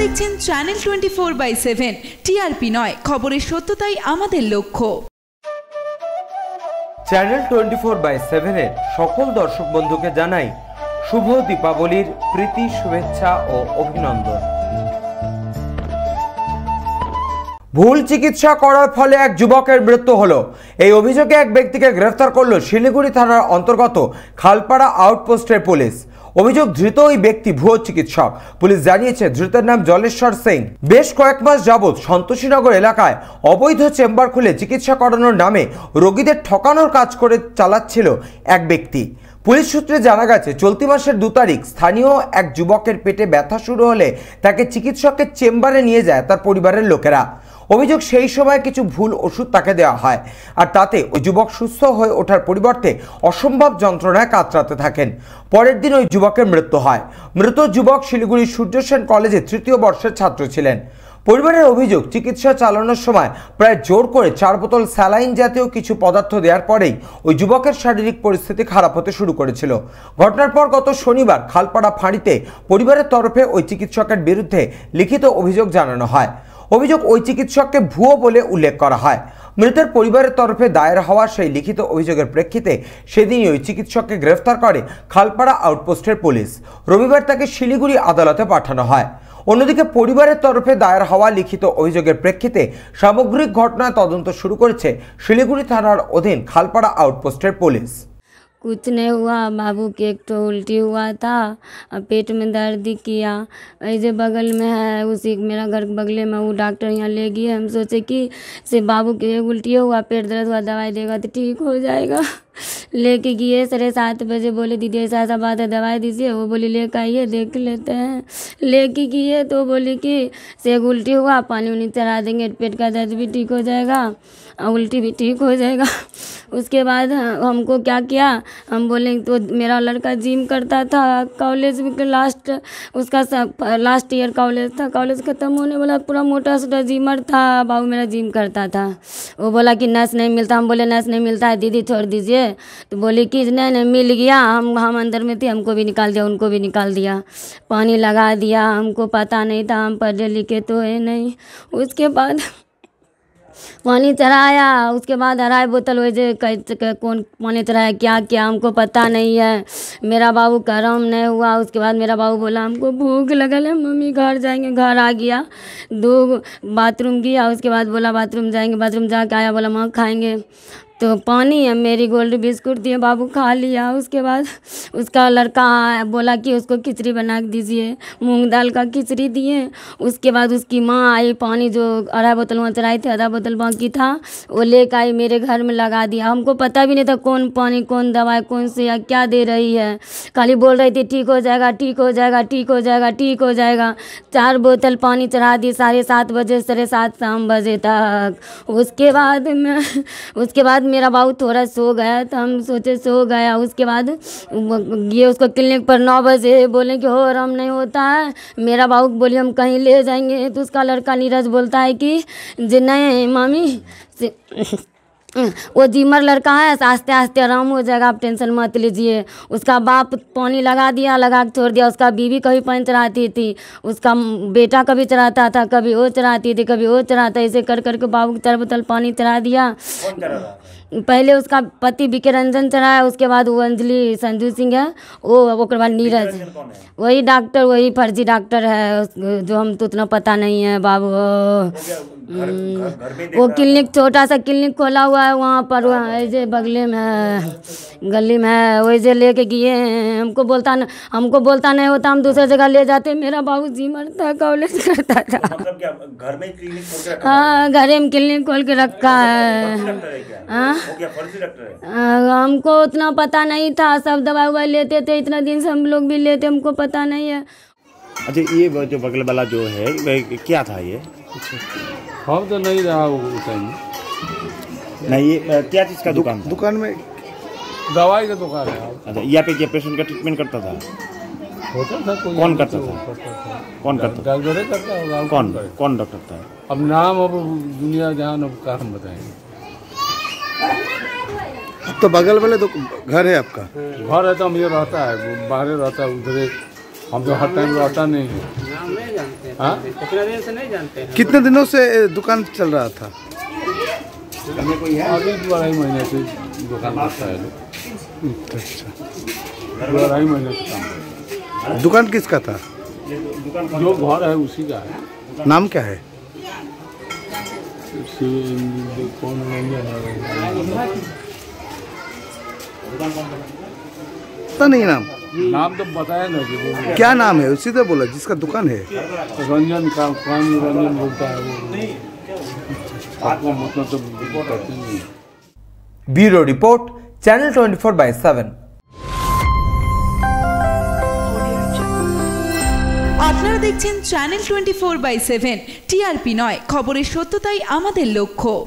দেখছেন channel twenty four by seven TRP নয় খবরের সত্যতাই আমাদের লক্ষ্য চ্যানেল টোয়েন্টি ফোর বাই সেভেনের সকল দর্শক বন্ধুকে জানাই শুভ দীপাবলির প্রীতি শুভেচ্ছা ও অভিনন্দন ভুল চিকিৎসা করার ফলে এক যুবকের মৃত্যু হলো এই অভিযোগে এক ব্যক্তিকে গ্রেফতার করলো শিলিগুড়ি থানার অন্তর্গত খালপাড়া আউটপোস্টের পুলিশ অভিযোগ ধৃত ওই ব্যক্তি ভুয়ো চিকিৎসক পুলিশ জানিয়েছে ধৃতের নাম জলেশ্বর সিং বেশ কয়েক মাস যাবৎ সন্তোষীনগর এলাকায় অবৈধ চেম্বার খুলে চিকিৎসা করানোর নামে রোগীদের ঠকানোর কাজ করে চালাচ্ছিল এক ব্যক্তি পুলিশ সূত্রে জানা গেছে চলতি মাসের দু তারিখ স্থানীয় এক যুবকের পেটে ব্যথা শুরু হলে তাকে চিকিৎসকের চেম্বারে নিয়ে যায় তার পরিবারের লোকেরা অভিযোগ সেই সময় কিছু ভুল ওষুধ তাকে দেওয়া হয় আর তাতে ওই যুবক সুস্থ হয়ে ওঠার পরিবর্তে অসম্ভব যন্ত্রণায় কাতরাতে থাকেন পরের দিন ওই যুবকের মৃত্যু হয় মৃত যুবক শিলিগুড়ির সূর্যসেন কলেজে তৃতীয় বর্ষের ছাত্র ছিলেন পরিবারের অভিযোগ চিকিৎসা চালানোর সময় প্রায় জোর করে চার বোতল স্যালাইন জাতীয় কিছু পদার্থ দেওয়ার পরেই ওই যুবকের শারীরিক পরিস্থিতি খারাপ হতে শুরু করেছিল ঘটনার পর গত শনিবার খালপাড়া ফাঁড়িতে পরিবারের তরফে ওই চিকিৎসকের বিরুদ্ধে লিখিত অভিযোগ জানানো হয় অভিযোগ ওই চিকিৎসককে ভুয়ো বলে উল্লেখ করা হয় মৃতের পরিবারের তরফে দায়ের হওয়া সেই লিখিত অভিযোগের প্রেক্ষিতে সেদিনই ওই চিকিৎসককে গ্রেফতার করে খালপাড়া আউটপোস্টের পুলিশ রবিবার তাকে শিলিগুড়ি আদালতে পাঠানো হয় অন্যদিকে পরিবারের তরফে দায়ের হওয়া লিখিত অভিযোগের প্রেক্ষিতে সামগ্রিক ঘটনায় তদন্ত শুরু করেছে শিলিগুড়ি থানার অধীন খালপাড়া আউটপোস্টের পুলিশ कुछ नहीं हुआ बाबू के एक तो उल्टी हुआ था और पेट में दर्द किया ऐसे बगल में है उसी मेरा घर के बगले में वो डॉक्टर यहाँ ले गए हम सोचे कि से बाबू के उल्टी हुआ पेट दर्द हुआ दवाई देगा तो ठीक हो जाएगा लेके गए सरे सात बजे बोले दीदी ऐसा ऐसा बात है दवाई दीजिए वो बोली लेके आइए देख लेते हैं लेके गए तो बोली कि से उल्टी हुआ पानी उनी चढ़ा देंगे पेट का दर्द भी ठीक हो जाएगा और उल्टी भी ठीक हो जाएगा उसके बाद हमको क्या किया हम बोले तो मेरा लड़का जिम करता था कॉलेज में लास्ट उसका लास्ट ईयर कॉलेज था कॉलेज ख़त्म होने वाला पूरा मोटा सोटा जिमर था बाबू मेरा जिम करता था वो बोला कि नस नहीं मिलता हम बोले नस नहीं मिलता है दीदी छोड़ दीजिए से तो बोली कि नहीं नहीं मिल गया हम हम अंदर में थे हमको भी निकाल दिया उनको भी निकाल दिया पानी लगा दिया हमको पता नहीं था हम पढ़े लिखे तो है नहीं उसके बाद पानी चढ़ाया उसके बाद अढ़ाई बोतल वैसे कौन पानी चढ़ाया क्या क्या हमको पता नहीं है मेरा बाबू गर्म नहीं हुआ उसके बाद मेरा बाबू बोला हमको भूख लगल है मम्मी घर जाएंगे घर आ गया दो बाथरूम गया उसके बाद बोला बाथरूम जाएंगे बाथरूम जा के आया बोला माँ खाएंगे तो पानी है मेरी गोल्ड बिस्कुट दिए बाबू खा लिया उसके बाद उसका लड़का बोला कि उसको खिचड़ी बना दीजिए मूंग दाल का खिचड़ी दिए उसके बाद उसकी माँ आई पानी जो आधा बोतल वहाँ चढ़ाई थी आधा बोतल बाकी था वो लेकर आई मेरे घर में लगा दिया हमको पता भी नहीं था कौन पानी कौन दवाई कौन से या क्या दे रही है खाली बोल रही थी ठीक हो जाएगा ठीक हो जाएगा ठीक हो जाएगा ठीक हो जाएगा चार बोतल पानी चढ़ा दी साढ़े सात बजे साढ़े सात शाम बजे तक उसके बाद में उसके बाद मेरा बाबू थोड़ा सो गया तो हम सोचे सो गया उसके बाद ये उसको क्लिनिक पर नौ बजे बोले कि हो आराम नहीं होता है मेरा बाबू बोली हम कहीं ले जाएंगे तो उसका लड़का नीरज बोलता है कि जे नहीं मामी से वो जिमर लड़का है आस्ते आस्ते आराम हो जाएगा आप टेंशन मत लीजिए उसका बाप पानी लगा दिया लगा के छोड़ दिया उसका बीवी कभी पानी चढ़ाती थी उसका बेटा कभी चढ़ाता था कभी वो चढ़ाती थी कभी वो चढ़ाता ऐसे कर करके बाबू के तरफ तल पानी चढ़ा दिया पहले उसका पति बीके रंजन चढ़ा है उसके बाद वो अंजलि संजू सिंह है वो ओकर बाद नीरज वही डॉक्टर वही फर्जी डॉक्टर है जो हम तो उतना पता नहीं है बाबू हम्म। वो क्लिनिक छोटा सा क्लिनिक खोला हुआ है वहाँ पर ऐसे बगले में है गली में है वैसे लेके गए हैं हमको बोलता न, हमको बोलता नहीं होता हम दूसरे जगह ले जाते मेरा बाबू जी मरता कॉलेज करता था तो मतलब घर हाँ घरे में क्लिनिक खोल के रखा मतलब है हाँ है हमको उतना पता नहीं था सब दवा उवा लेते थे इतना दिन से हम लोग भी लेते हमको पता नहीं है अच्छा ये जो बगल वाला जो है क्या था ये हम तो नहीं रहा वो नहीं ये क्या चीज़ का दुकान दुकान में दवाई का दुकान है अच्छा यहाँ पे क्या पेशेंट का ट्रीटमेंट करता था होता था कोई कौन करता तो था? कौन करता था कौन कौन डॉक्टर था अब नाम अब दुनिया जान अब कहा हम बताएंगे तो बगल वाले तो घर है आपका घर है तो हम ये रहता है वो बाहर रहता है उधर हम तो हर टाइम रहता नहीं है हाँ? कितने दिनों से दुकान चल रहा था अभी दो अढ़ाई महीने से दुकान रहता है अच्छा महीने से काम दुकान किसका था जो घर है उसी का है नाम क्या है कौन पता नहीं नाम नाम तो बताया ना जी क्या नाम है उसी तो बोला जिसका दुकान है रंजन का कौन रंजन बोलता है वो मतलब तो bureau report channel twenty four by seven আপনারা দেখছেন channel twenty four by seven TRP নয় খবরের সত্যতাই আমাদের লক্ষ্য